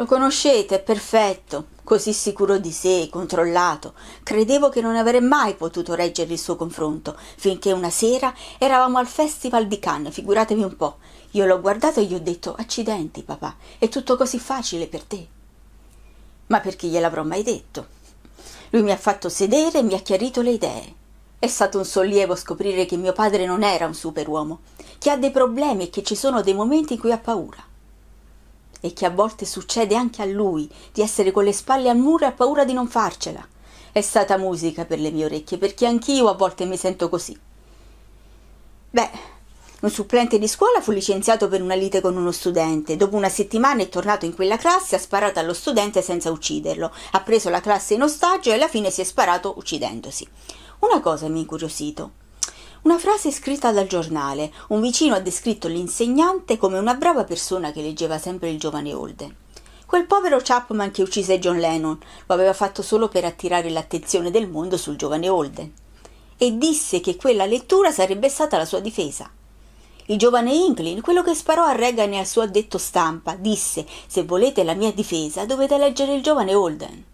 Lo conoscete, è perfetto, così sicuro di sé, controllato. Credevo che non avrei mai potuto reggere il suo confronto, finché una sera eravamo al Festival di Cannes, figuratevi un po'. Io l'ho guardato e gli ho detto accidenti, papà, è tutto così facile per te. Ma perché gliel'avrò mai detto? Lui mi ha fatto sedere e mi ha chiarito le idee. È stato un sollievo scoprire che mio padre non era un superuomo, che ha dei problemi e che ci sono dei momenti in cui ha paura e che a volte succede anche a lui, di essere con le spalle al muro e ha paura di non farcela. È stata musica per le mie orecchie, perché anch'io a volte mi sento così. Beh, un supplente di scuola fu licenziato per una lite con uno studente. Dopo una settimana è tornato in quella classe, ha sparato allo studente senza ucciderlo, ha preso la classe in ostaggio e alla fine si è sparato uccidendosi. Una cosa mi ha incuriosito. Una frase scritta dal giornale. Un vicino ha descritto l'insegnante come una brava persona che leggeva sempre il giovane Holden. Quel povero Chapman che uccise John Lennon lo aveva fatto solo per attirare l'attenzione del mondo sul giovane Holden. E disse che quella lettura sarebbe stata la sua difesa. Il giovane Inklin, quello che sparò a Reagan e al suo addetto stampa, disse: Se volete la mia difesa, dovete leggere il giovane Holden.